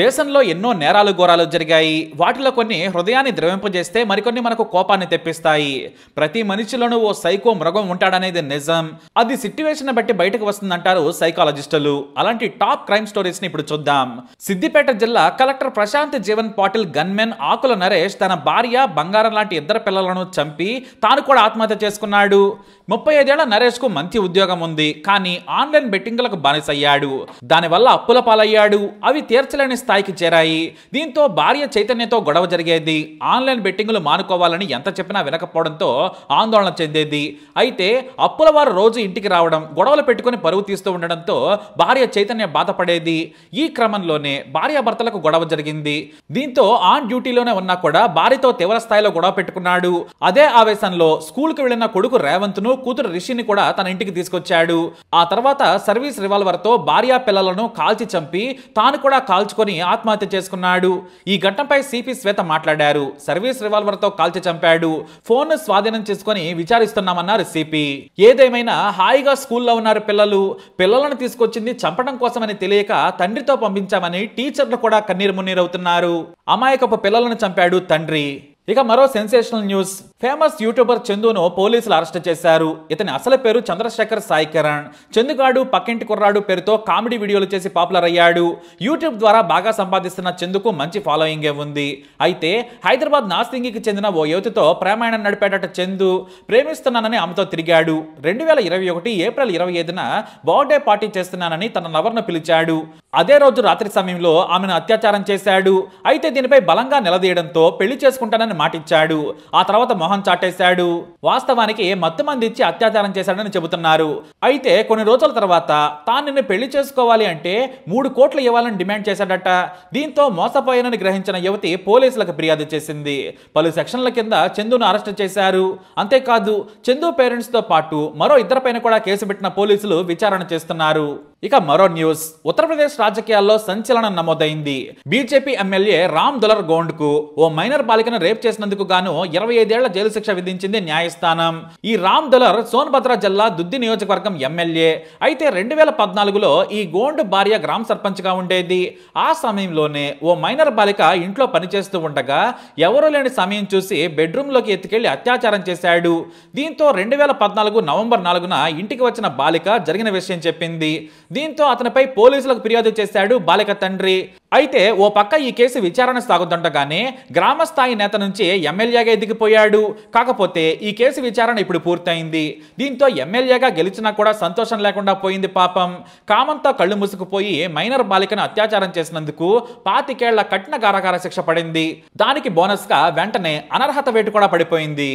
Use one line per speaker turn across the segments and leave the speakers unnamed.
దేశంలో ఎన్నో నేరాలు ఘోరాలు జరిగాయి వాటిలో కొన్ని హృదయాన్ని ద్రవింపజేస్తే మరికొన్ని మనకు కోపాన్ని తెప్పిస్తాయి ప్రతి మనిషిలోనూ ఓ సైకో మృగం ఉంటాడనేది నిజం అది సిట్యువేషన్ బట్టి బయటకు వస్తుందంటారు సైకాలజిస్టులు అలాంటి టాప్ క్రైమ్ స్టోరీస్ ని ఇప్పుడు చూద్దాం సిద్దిపేట జిల్లా కలెక్టర్ ప్రశాంత్ జీవన్ పాటిల్ గన్మెన్ ఆకుల నరేష్ తన భార్య బంగారం లాంటి ఇద్దరు పిల్లలను చంపి తాను కూడా ఆత్మహత్య చేసుకున్నాడు ముప్పై ఐదేళ్ల నరేష్ కు మంచి ఉద్యోగం ఉంది కానీ ఆన్లైన్ బెట్టింగ్లకు బానిసయ్యాడు దానివల్ల అప్పుల పాలయ్యాడు అవి తీర్చలేని స్థాయికి చేరాయి దీంతో భార్య చైతన్యతో గొడవ జరిగేది ఆన్లైన్ బెట్టింగులు మానుకోవాలని ఎంత చెప్పినా వినకపోవడంతో ఆందోళన చెందేది అయితే అప్పుల వారు రోజు ఇంటికి రావడం గొడవలు పెట్టుకుని పరువు తీస్తూ ఉండడంతో భార్య చైతన్య బాధపడేది ఈ క్రమంలోనే భార్యాభర్తలకు గొడవ జరిగింది దీంతో ఆన్ డ్యూటీలోనే ఉన్నా కూడా భార్యతో తీవ్ర స్థాయిలో గొడవ పెట్టుకున్నాడు అదే ఆవేశంలో స్కూల్కి వెళ్లిన కొడుకు రేవంత్ను కూతురు రిషిని కూడా తన ఇంటికి తీసుకొచ్చాడు ఆ తర్వాత సర్వీస్ రివాల్వర్తో భార్య పిల్లలను కాల్చి చంపి తాను కూడా కాల్చుకొని పాల్గొని ఆత్మహత్య చేసుకున్నాడు ఈ ఘటనపై సిపి శ్వేత మాట్లాడారు సర్వీస్ రివాల్వర్తో కాల్చి చంపాడు ఫోన్ స్వాధీనం చేసుకుని విచారిస్తున్నామన్నారు సిపి ఏదేమైనా హాయిగా స్కూల్లో ఉన్నారు పిల్లలు పిల్లలను తీసుకొచ్చింది చంపడం కోసమని తెలియక తండ్రితో పంపించామని టీచర్లు కూడా కన్నీరు మున్నీరవుతున్నారు అమాయకపు పిల్లలను చంపాడు తండ్రి ఇక మరో సెన్సేషనల్ న్యూస్ ఫేమస్ యూట్యూబర్ చందును పోలీసులు అరెస్ట్ చేశారు ఇతని అసలు పేరు చంద్రశేఖర్ సాయి కిరణ్ చందుగాడు పక్కింటి కుర్రాడు పేరుతో కామెడీ వీడియోలు చేసి పాపులర్ అయ్యాడు యూట్యూబ్ ద్వారా బాగా సంపాదిస్తున్న చందుకు మంచి ఫాలోయింగ్ ఉంది అయితే హైదరాబాద్ నాస్తింగికి చెందిన ఓ యువతితో ప్రేమాయణం నడిపేట చందు ప్రేమిస్తున్నానని ఆమెతో తిరిగాడు రెండు వేల ఇరవై ఒకటి ఏప్రిల్ ఇరవై ఐదున బర్త్డే పార్టీ చేస్తున్నానని తన లవర్ను పిలిచాడు అదే రోజు రాత్రి సమయంలో ఆమెను అత్యాచారం చేశాడు అయితే దీనిపై బలంగా నిలదీయడంతో పెళ్లి చేసుకుంటానని మాటిచ్చాడు ఆ తర్వాత మొహం చాటేశాడు వాస్తవానికి మత్తు మంది ఇచ్చి అత్యాచారం చేశాడని చెబుతున్నారు అయితే కొన్ని రోజుల తర్వాత తాను నిన్ను పెళ్లి చేసుకోవాలి అంటే మూడు కోట్లు ఇవ్వాలని డిమాండ్ చేశాడట దీంతో మోసపోయానని గ్రహించిన యువతి పోలీసులకు ఫిర్యాదు చేసింది పలు సెక్షన్ల కింద చందును అరెస్ట్ చేశారు అంతేకాదు చందు పేరెంట్స్తో పాటు మరో ఇద్దరిపైన కూడా కేసు పెట్టిన పోలీసులు విచారణ చేస్తున్నారు ఇక మరో న్యూస్ ఉత్తరప్రదేశ్ రాజకీయాల్లో సంచలనం నమోదైంది బీజేపీ ఎమ్మెల్యే రామ్ దులర్ గోండ్ కు ఓ మైనర్ బాలికను రేప్ చేసినందుకు గాను ఇరవై ఐదేళ్ల జైలు శిక్ష విధించింది న్యాయస్థానం ఈ రామ్ దులర్ సోన్భద్ర జిల్లా దుద్ది నియోజకవర్గం ఎమ్మెల్యే అయితే రెండు వేల పద్నాలుగులో ఈ గోండ్ భార్య గ్రామ సర్పంచ్ గా ఉండేది ఆ సమయంలోనే ఓ మైనర్ బాలిక ఇంట్లో పనిచేస్తూ ఉండగా ఎవరూ లేని సమయం చూసి బెడ్రూమ్ లోకి ఎత్తుకెళ్లి అత్యాచారం చేశాడు దీంతో రెండు వేల పద్నాలుగు నవంబర్ నాలుగున ఇంటికి వచ్చిన బాలిక జరిగిన విషయం చెప్పింది దీంతో అతనిపై పోలీసులకు ఫిర్యాదు చేశాడు బాలిక తండ్రి అయితే ఓ పక్క ఈ కేసు విచారణ సాగుతుండగానే గ్రామస్థాయి నేత నుంచి ఎమ్మెల్యేగా ఎదిగిపోయాడు కాకపోతే ఈ కేసు విచారణ ఇప్పుడు పూర్తయింది దీంతో ఎమ్మెల్యేగా గెలిచినా కూడా సంతోషం లేకుండా పోయింది పాపం కామంతో కళ్ళు మూసుకుపోయి మైనర్ బాలికను అత్యాచారం చేసినందుకు పాతికేళ్ల కఠిన కారాగార శిక్ష పడింది దానికి బోనస్గా వెంటనే అనర్హత వేటు కూడా పడిపోయింది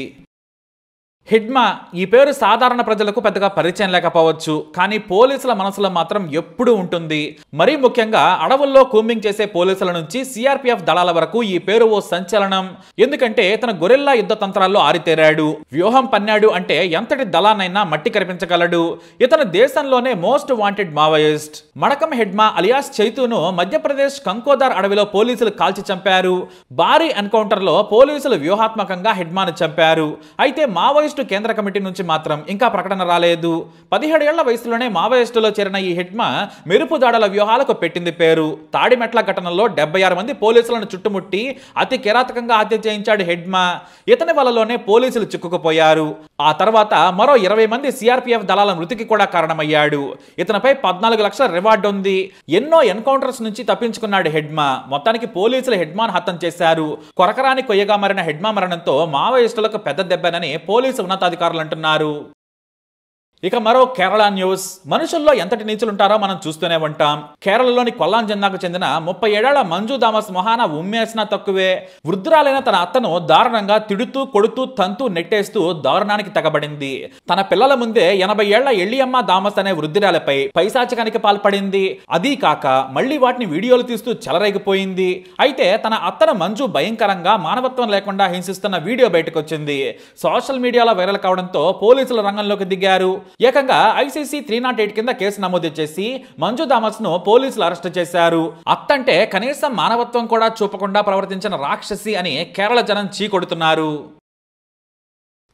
హిడ్మా ఈ పేరు సాధారణ ప్రజలకు పెద్దగా పరిచయం లేకపోవచ్చు కానీ పోలీసుల మనసులో మాత్రం ఎప్పుడూ ఉంటుంది మరీ ముఖ్యంగా అడవుల్లో కూంబింగ్ చేసే పోలీసుల నుంచి సిఆర్పిఎఫ్ దళాల వరకు ఈ పేరు ఓ సంచలనం ఎందుకంటే తన గొరెల్లా యుద్ధ తంత్రాల్లో ఆరితేరాడు వ్యూహం పన్నాడు అంటే ఎంతటి దళానైనా మట్టి కనిపించగలడు ఇతను దేశంలోనే most wanted Maoist Madakam Hidma alias చైతును మధ్యప్రదేశ్ కంకోదార్ అడవిలో పోలీసులు కాల్చి చంపారు భారీ ఎన్కౌంటర్లో పోలీసులు వ్యూహాత్మకంగా హెడ్మాను చంపారు అయితే మావోయిస్ట్ పోస్టు కేంద్ర కమిటీ నుంచి మాత్రం ఇంకా ప్రకటన రాలేదు పదిహేడు ఏళ్ల వయసులోనే మావోయిస్టులో చేరిన ఈ హిట్మా మెరుపు దాడుల వ్యూహాలకు పెట్టింది పేరు తాడిమెట్ల ఘటనలో డెబ్బై ఆరు మంది పోలీసులను చుట్టుముట్టి అతి కిరాతకంగా హత్య చేయించాడు హెడ్మా ఇతని వలలోనే పోలీసులు చిక్కుకుపోయారు ఆ తర్వాత మరో ఇరవై మంది సిఆర్పీఎఫ్ దళాల మృతికి కూడా కారణమయ్యాడు ఇతనిపై పద్నాలుగు లక్షల రివార్డు ఉంది ఎన్నో ఎన్కౌంటర్స్ నుంచి తప్పించుకున్నాడు హెడ్మా మొత్తానికి పోలీసులు హెడ్మాన్ హతం చేశారు కొరకరాని కొయ్యగా మారిన హెడ్మా మరణంతో మావోయిస్టులకు పెద్ద దెబ్బనని పోలీసు ఉన్నతాధికారులు అంటున్నారు ఇక మరో కేరళ న్యూస్ మనుషుల్లో ఎంతటి నీచులుంటారో మనం చూస్తూనే ఉంటాం కేరళలోని కొల్లాం జిల్లాకు చెందిన ముప్పై ఏడేళ్ల మంజు దామస్ మొహాన ఉమ్మేసిన తక్కువే వృద్ధురాలైన తన అత్తను దారుణంగా తిడుతూ కొడుతూ తంతు నెట్టేస్తూ దారుణానికి తగబడింది తన పిల్లల ముందే ఎనభై ఏళ్ల అమ్మ దామస్ అనే వృద్ధురాలపై పైశాచికానికి పాల్పడింది అదీ కాక మళ్లీ వాటిని వీడియోలు తీస్తూ చెలరేగిపోయింది అయితే తన అత్తను మంజు భయంకరంగా మానవత్వం లేకుండా హింసిస్తున్న వీడియో బయటకొచ్చింది సోషల్ మీడియాలో వైరల్ కావడంతో పోలీసుల రంగంలోకి దిగారు ఏకంగా ఐసీసీ త్రీ నాట్ ఎయిట్ కింద కేసు నమోదు చేసి మంజు థామస్ ను పోలీసులు అరెస్ట్ చేశారు అత్తంటే కనీసం మానవత్వం కూడా చూపకుండా ప్రవర్తించిన రాక్షసి అని కేరళ జనం చీకొడుతున్నారు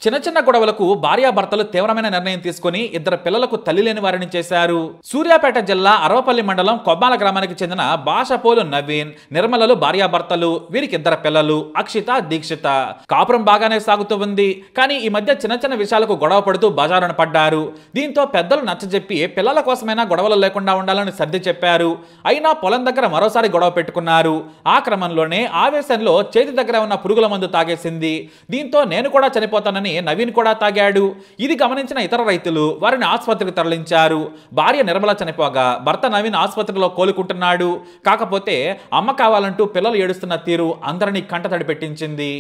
చిన్న చిన్న గొడవలకు భార్యాభర్తలు తీవ్రమైన నిర్ణయం తీసుకుని ఇద్దరు పిల్లలకు తల్లి లేని వారిని చేశారు సూర్యాపేట జిల్లా అరవపల్లి మండలం కొబ్బాల గ్రామానికి చెందిన భాషపోలు నవీన్ నిర్మలలు భార్యాభర్తలు వీరికి ఇద్దరు పిల్లలు అక్షిత దీక్షిత కాపురం బాగానే సాగుతూ ఉంది కానీ ఈ మధ్య చిన్న చిన్న విషయాలకు గొడవ పడుతూ బజారున పడ్డారు దీంతో పెద్దలు నచ్చజెప్పి పిల్లల కోసమైనా గొడవలు లేకుండా ఉండాలని సర్ది చెప్పారు అయినా పొలం దగ్గర మరోసారి గొడవ పెట్టుకున్నారు ఆ క్రమంలోనే ఆవేశంలో చేతి దగ్గర ఉన్న పురుగుల మందు తాగేసింది దీంతో నేను కూడా చనిపోతానని నవీన్ కూడా తాగాడు ఇది గమనించిన ఇతర రైతులు వారిని ఆసుపత్రికి తరలించారు భార్య నిర్మల చనిపోగా భర్త నవీన్ ఆసుపత్రిలో కోలుకుంటున్నాడు కాకపోతే అమ్మ కావాలంటూ పిల్లలు ఏడుస్తున్న తీరు అందరినీ కంటతడి పెట్టించింది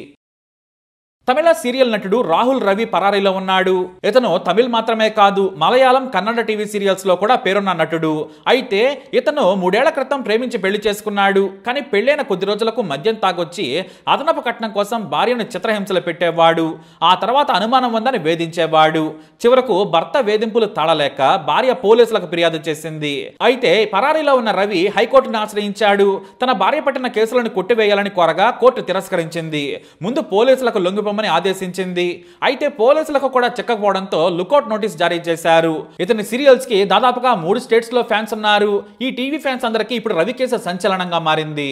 తమిళ సీరియల్ నటుడు రాహుల్ రవి పరారీలో ఉన్నాడు ఇతను తమిళ్ మాత్రమే కాదు మలయాళం కన్నడ టీవీ సీరియల్స్ లో కూడా పేరున్న నటుడు అయితే ఇతను మూడేళ్ల క్రితం ప్రేమించి పెళ్లి చేసుకున్నాడు కానీ పెళ్లైన కొద్ది రోజులకు మద్యం తాగొచ్చి అదనపు కట్నం కోసం భార్యను చిత్రహింసలు పెట్టేవాడు ఆ తర్వాత అనుమానం ఉందని వేధించేవాడు చివరకు భర్త వేధింపులు తాళలేక భార్య పోలీసులకు ఫిర్యాదు చేసింది అయితే పరారీలో ఉన్న రవి హైకోర్టును ఆశ్రయించాడు తన భార్య పట్టిన కేసులను కొట్టివేయాలని కోరగా కోర్టు తిరస్కరించింది ముందు పోలీసులకు లొంగిపో ఇవ్వమని ఆదేశించింది అయితే పోలీసులకు కూడా చిక్కకపోవడంతో లుకౌట్ నోటీస్ జారీ చేశారు ఇతని సీరియల్స్ కి దాదాపుగా మూడు స్టేట్స్ లో ఫ్యాన్స్ ఉన్నారు ఈ టీవీ ఫ్యాన్స్ అందరికీ ఇప్పుడు రవికేశ సంచలనంగా మారింది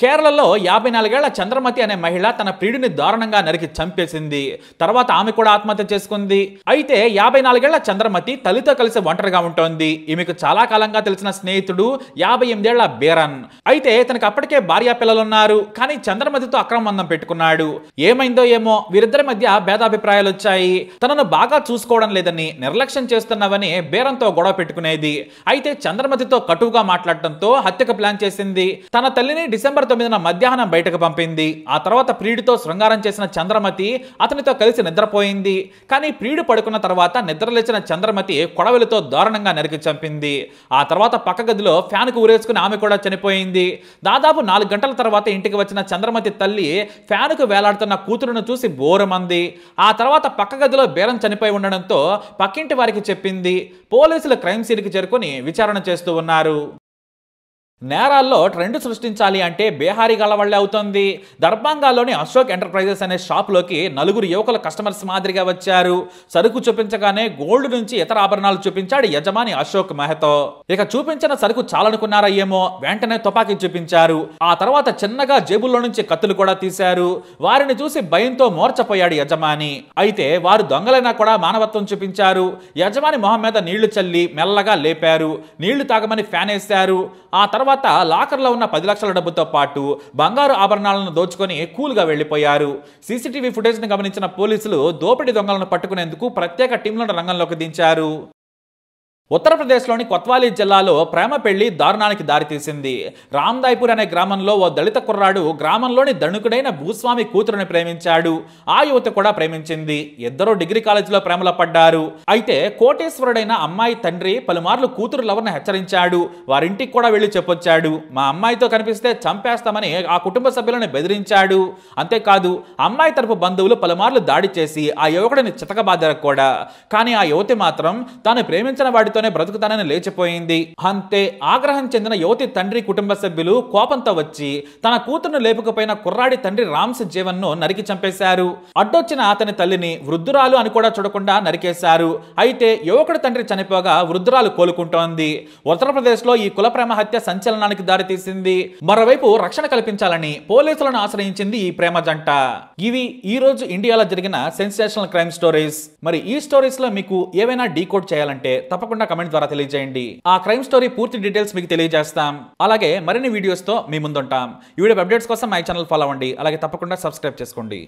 కేరళలో యాభై నాలుగేళ్ల చంద్రమతి అనే మహిళ తన ప్రియుడిని దారుణంగా నరికి చంపేసింది తర్వాత ఆమె కూడా ఆత్మహత్య చేసుకుంది అయితే యాభై నాలుగేళ్ల చంద్రమతి తల్లితో కలిసి ఒంటరిగా ఉంటోంది ఈమెకు చాలా కాలంగా తెలిసిన స్నేహితుడు యాభై ఎనిమిదేళ్ల బేరన్ అయితే తనకు అప్పటికే భార్య పిల్లలున్నారు కానీ చంద్రమతితో అక్రమందం పెట్టుకున్నాడు ఏమైందో ఏమో వీరిద్దరి మధ్య భేదాభిప్రాయాలు వచ్చాయి తనను బాగా చూసుకోవడం లేదని నిర్లక్ష్యం చేస్తున్నావని బేరంతో గొడవ పెట్టుకునేది అయితే చంద్రమతితో కటువుగా మాట్లాడటంతో హత్యకు ప్లాన్ చేసింది తన తల్లిని డిసెంబర్ అక్టోబర్ తొమ్మిదిన మధ్యాహ్నం బయటకు పంపింది ఆ తర్వాత ప్రియుడితో శృంగారం చేసిన చంద్రమతి అతనితో కలిసి నిద్రపోయింది కానీ ప్రియుడు పడుకున్న తర్వాత నిద్రలేచిన చంద్రమతి కొడవలితో దారుణంగా నరికి చంపింది ఆ తర్వాత పక్క గదిలో ఫ్యాన్కు ఊరేసుకుని ఆమె కూడా చనిపోయింది దాదాపు నాలుగు గంటల తర్వాత ఇంటికి వచ్చిన చంద్రమతి తల్లి ఫ్యాన్కు వేలాడుతున్న కూతురును చూసి బోరమంది ఆ తర్వాత పక్క గదిలో బేరం చనిపోయి ఉండడంతో పక్కింటి వారికి చెప్పింది పోలీసులు క్రైమ్ సీన్కి చేరుకుని విచారణ చేస్తూ ఉన్నారు నేరాల్లో ట్రెండ్ సృష్టించాలి అంటే బీహారీ గల అవుతుంది దర్భాంగాలోని అశోక్ ఎంటర్ప్రైజెస్ అనే షాప్లోకి నలుగురు యువకుల కస్టమర్స్ మాదిరిగా వచ్చారు సరుకు చూపించగానే గోల్డ్ నుంచి ఇతర ఆభరణాలు చూపించాడు యజమాని అశోక్ మెహతో ఇక చూపించిన సరుకు చాలనుకున్నారా ఏమో వెంటనే తుపాకీ చూపించారు ఆ తర్వాత చిన్నగా జేబుల్లో నుంచి కత్తులు కూడా తీశారు వారిని చూసి భయంతో మోర్చపోయాడు యజమాని అయితే వారు దొంగలైనా కూడా మానవత్వం చూపించారు యజమాని మొహం మీద నీళ్లు చల్లి మెల్లగా లేపారు నీళ్లు తాగమని ఫ్యాన్ వేశారు ఆ తర్వాత తర్వాత లాకర్లో ఉన్న పది లక్షల డబ్బుతో పాటు బంగారు ఆభరణాలను దోచుకొని కూల్గా వెళ్లిపోయారు సీసీటీవీ ఫుటేజ్ను గమనించిన పోలీసులు దోపిడీ దొంగలను పట్టుకునేందుకు ప్రత్యేక టీంలను రంగంలోకి దించారు ఉత్తరప్రదేశ్లోని కొత్వాలీ జిల్లాలో ప్రేమ పెళ్లి దారుణానికి దారితీసింది రామ్దాయ్పూర్ అనే గ్రామంలో ఓ దళిత కుర్రాడు గ్రామంలోని ధనుకుడైన భూస్వామి కూతురుని ప్రేమించాడు ఆ యువతి కూడా ప్రేమించింది ఇద్దరూ డిగ్రీ కాలేజీలో ప్రేమలో పడ్డారు అయితే కోటేశ్వరుడైన అమ్మాయి తండ్రి పలుమార్లు కూతురు లవర్ని హెచ్చరించాడు వారింటికి కూడా వెళ్ళి చెప్పొచ్చాడు మా అమ్మాయితో కనిపిస్తే చంపేస్తామని ఆ కుటుంబ సభ్యులను బెదిరించాడు అంతేకాదు అమ్మాయి తరపు బంధువులు పలుమార్లు దాడి చేసి ఆ యువకుడిని చితకబాదారు కూడా కానీ ఆ యువతి మాత్రం తాను ప్రేమించిన వాడితో అతనితోనే బ్రతుకుతానని లేచిపోయింది అంతే ఆగ్రహం చెందిన యువతి తండ్రి కుటుంబ సభ్యులు కోపంతో వచ్చి తన కూతురును లేపుకపోయిన కుర్రాడి తండ్రి రామ్స్ ను నరికి చంపేశారు అడ్డొచ్చిన అతని తల్లిని వృద్ధురాలు అని కూడా చూడకుండా నరికేశారు అయితే యువకుడి తండ్రి చనిపోగా వృద్ధురాలు కోలుకుంటోంది ఉత్తరప్రదేశ్ లో ఈ కుల ప్రేమ హత్య సంచలనానికి దారితీసింది మరోవైపు రక్షణ కల్పించాలని పోలీసులను ఆశ్రయించింది ఈ ప్రేమ జంట ఇవి ఈ రోజు ఇండియాలో జరిగిన సెన్సేషనల్ క్రైమ్ స్టోరీస్ మరి ఈ స్టోరీస్ లో మీకు ఏవైనా డీకోడ్ చేయాలంటే తప్పకుండా తప్పకుండా కమెంట్ ద్వారా తెలియజేయండి ఆ క్రైమ్ స్టోరీ పూర్తి డీటెయిల్స్ మీకు తెలియజేస్తాం అలాగే మరిన్ని వీడియోస్తో మీ ముందుంటాం ఈ వీడియో అప్డేట్స్ కోసం మై ఛానల్ ఫాలో అవ్వండి అలాగే తప్పకుండా సబ్స్క్రైబ్ చేసుకోండి